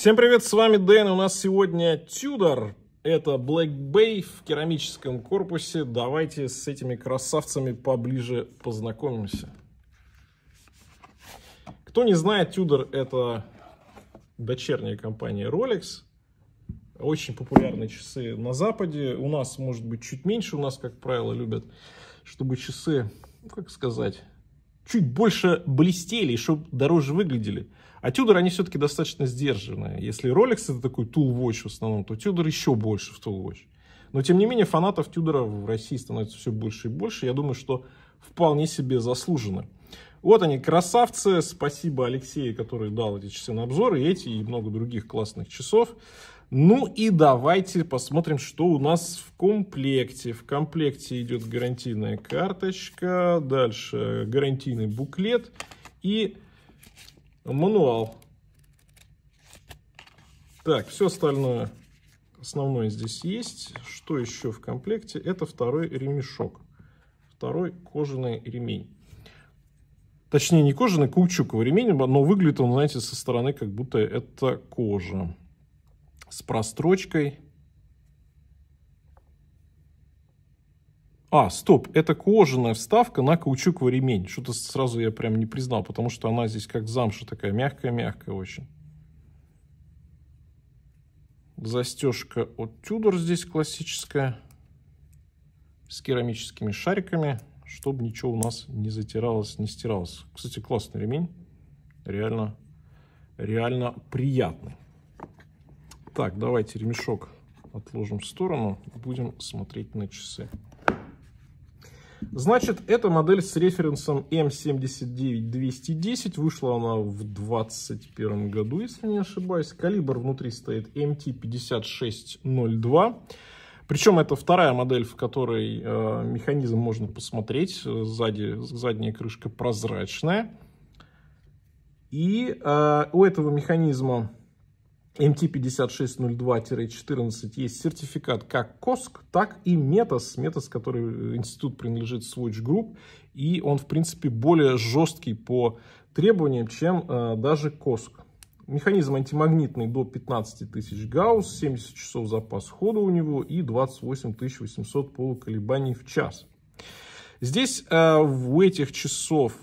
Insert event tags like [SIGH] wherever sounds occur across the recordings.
Всем привет, с вами Дэн, у нас сегодня Тюдор, это Black Bay в керамическом корпусе, давайте с этими красавцами поближе познакомимся. Кто не знает, Тюдор это дочерняя компания Rolex, очень популярные часы на Западе, у нас может быть чуть меньше, у нас, как правило, любят, чтобы часы, ну, как сказать чуть больше блестели, чтобы дороже выглядели. А Тюдор, они все-таки достаточно сдержанные. Если Rolex это такой тулвоч в основном, то Тюдор еще больше в тулвоч. Но, тем не менее, фанатов Тюдора в России становится все больше и больше. Я думаю, что вполне себе заслуженно. Вот они, красавцы. Спасибо Алексею, который дал эти часы на обзор. И эти, и много других классных часов. Ну и давайте посмотрим, что у нас в комплекте. В комплекте идет гарантийная карточка, дальше гарантийный буклет и мануал. Так, все остальное, основное здесь есть. Что еще в комплекте? Это второй ремешок, второй кожаный ремень. Точнее, не кожаный, каучуковый ремень, но выглядит он, знаете, со стороны, как будто это кожа с прострочкой. А, стоп, это кожаная вставка на каучуковый ремень. Что-то сразу я прям не признал, потому что она здесь как замша такая мягкая-мягкая очень. Застежка от Тюдор здесь классическая. С керамическими шариками, чтобы ничего у нас не затиралось, не стиралось. Кстати, классный ремень. Реально, реально приятный. Так, давайте ремешок отложим в сторону. Будем смотреть на часы. Значит, эта модель с референсом М79210. Вышла она в 2021 году, если не ошибаюсь. Калибр внутри стоит MT5602. Причем это вторая модель, в которой э, механизм можно посмотреть. Сзади, задняя крышка прозрачная. И э, у этого механизма MT5602-14 эм есть сертификат как КОСК, так и МЕТОС, МЕТОС, который э, институт принадлежит Swatch Group, и он, в принципе, более жесткий по требованиям, чем э, даже КОСК. Механизм антимагнитный до 15 тысяч гаусс, 70 часов запас хода у него и 28 800 полуколебаний в час. Здесь э, у этих часов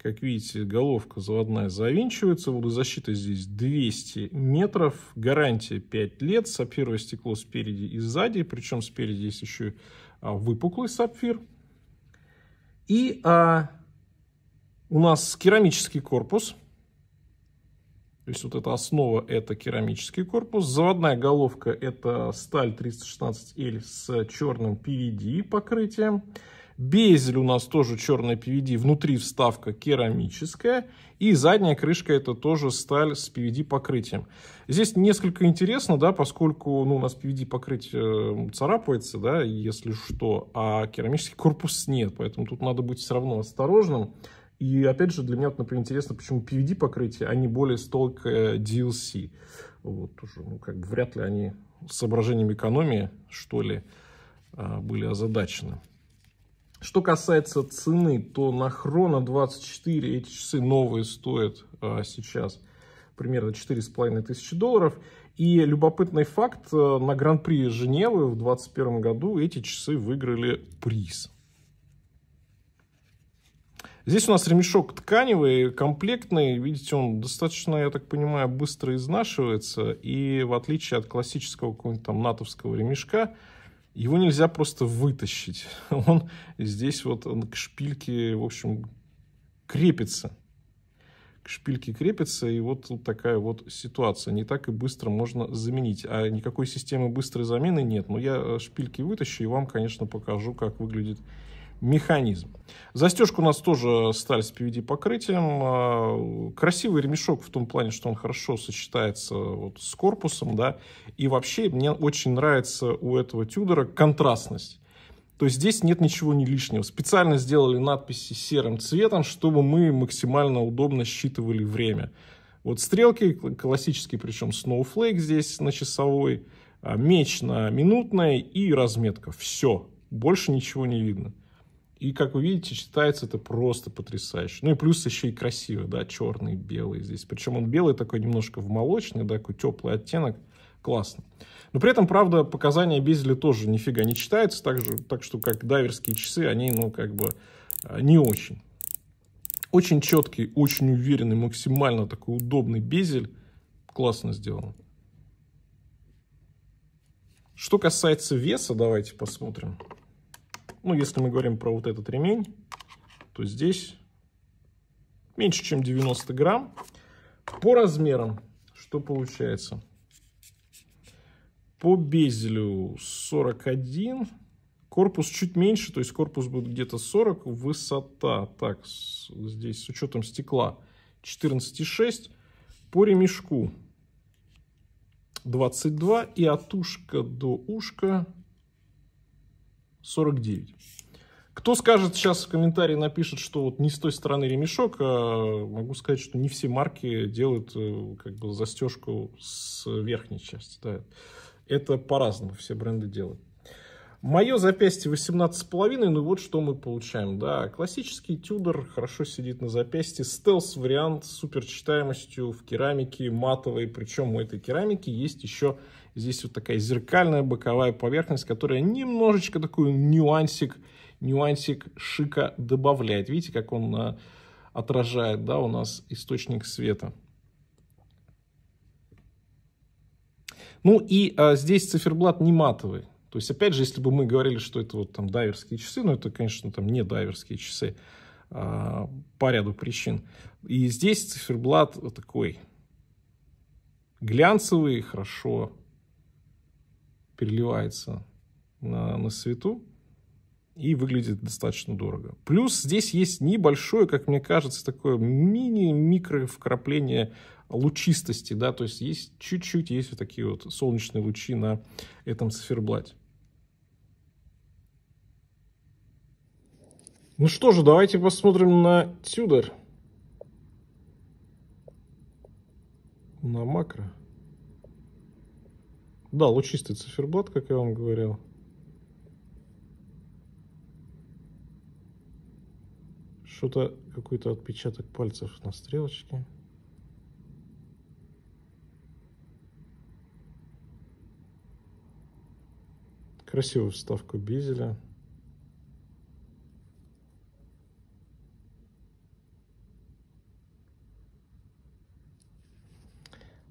как видите, головка заводная завинчивается. Водозащита здесь 200 метров. Гарантия 5 лет. Сапфировое стекло спереди и сзади. Причем спереди есть еще а, выпуклый сапфир. И а, у нас керамический корпус. То есть вот эта основа это керамический корпус. Заводная головка это сталь 316L с черным PVD покрытием. Безель у нас тоже черная PVD, внутри вставка керамическая. И задняя крышка это тоже сталь с PVD покрытием. Здесь несколько интересно, да, поскольку ну, у нас PVD покрытие эм, царапается, да, если что, а керамический корпус нет, поэтому тут надо быть все равно осторожным. И опять же, для меня, например, интересно, почему PVD покрытие, а не более столько DLC. Вот уже, ну, как бы вряд ли они с соображением экономии, что ли, а, были озадачены. Что касается цены, то на Хрона 24 эти часы новые стоят а, сейчас примерно 4,5 тысячи долларов. И любопытный факт, э, на Гран-при Женевы в 2021 году эти часы выиграли приз. Здесь у нас ремешок тканевый, комплектный. Видите, он достаточно, я так понимаю, быстро изнашивается. И в отличие от классического какого-нибудь там натовского ремешка, его нельзя просто вытащить. [LAUGHS] Он здесь вот он к шпильке, в общем, крепится. К шпильке крепится, и вот тут такая вот ситуация. Не так и быстро можно заменить. А никакой системы быстрой замены нет. Но я э, шпильки вытащу и вам, конечно, покажу, как выглядит механизм. Застежку у нас тоже стали с PVD покрытием. А, красивый ремешок в том плане, что он хорошо сочетается вот с корпусом, да. И вообще мне очень нравится у этого Тюдора контрастность. То есть здесь нет ничего не лишнего. Специально сделали надписи серым цветом, чтобы мы максимально удобно считывали время. Вот стрелки классические, причем Snowflake здесь на часовой, а, меч на минутной и разметка. Все, больше ничего не видно. И, как вы видите, читается это просто потрясающе. Ну и плюс еще и красиво, да, черный, белый здесь. Причем он белый такой немножко в молочный, да, такой теплый оттенок. Классно. Но при этом, правда, показания Безеля тоже нифига не читаются, так, же, так что как дайверские часы, они, ну, как бы а, не очень. Очень четкий, очень уверенный, максимально такой удобный Безель. Классно сделано. Что касается веса, давайте посмотрим ну, если мы говорим про вот этот ремень, то здесь меньше, чем 90 грамм. По размерам что получается? По безелю 41, корпус чуть меньше, то есть корпус будет где-то 40, высота, так, здесь с учетом стекла 14,6, по ремешку 22 и от ушка до ушка 49. Кто скажет сейчас в комментарии, напишет, что вот не с той стороны ремешок, а могу сказать, что не все марки делают э, как бы застежку с верхней части. Да. Это по-разному все бренды делают. Мое запястье 18,5, ну вот что мы получаем. Да, классический тюдор хорошо сидит на запястье. Стелс-вариант с суперчитаемостью в керамике матовой. Причем у этой керамики есть еще Здесь вот такая зеркальная боковая поверхность, которая немножечко такой нюансик, нюансик шика добавляет. Видите, как он а, отражает, да, у нас источник света. Ну и а, здесь циферблат не матовый. То есть, опять же, если бы мы говорили, что это вот там дайверские часы, ну это, конечно, там не дайверские часы а, по ряду причин. И здесь циферблат вот такой глянцевый, хорошо переливается на, на свету и выглядит достаточно дорого. Плюс здесь есть небольшое, как мне кажется, такое мини-микро вкрапление лучистости, да, то есть есть чуть-чуть, есть вот такие вот солнечные лучи на этом циферблате. Ну что же, давайте посмотрим на Тюдор. На макро. Да, лучистый циферблат, как я вам говорил. Что-то, какой-то отпечаток пальцев на стрелочке. Красивую вставку безеля.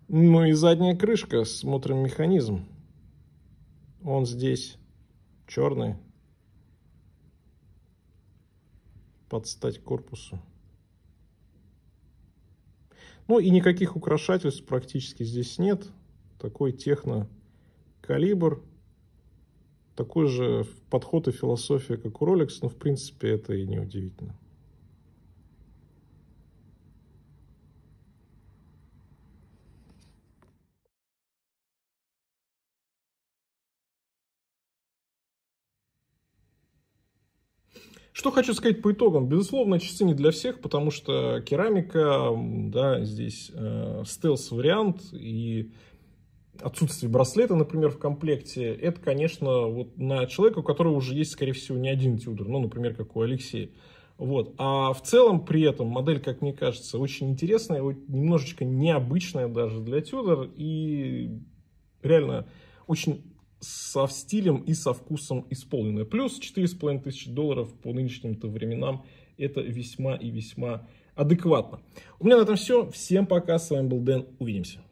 Ну и задняя крышка смотрим механизм. Он здесь черный. Под стать корпусу. Ну и никаких украшательств практически здесь нет. Такой техно-калибр. Такой же подход и философия, как у Rolex. Но в принципе это и не удивительно. Что хочу сказать по итогам. Безусловно, часы не для всех, потому что керамика, да, здесь э, стелс-вариант и отсутствие браслета, например, в комплекте, это, конечно, вот на человека, у которого уже есть, скорее всего, не один тюдор, ну, например, как у Алексея. Вот. А в целом при этом модель, как мне кажется, очень интересная, вот немножечко необычная даже для Тюдор и реально очень со стилем и со вкусом исполненная. Плюс 4,5 тысячи долларов по нынешним-то временам это весьма и весьма адекватно. У меня на этом все. Всем пока. С вами был Дэн. Увидимся.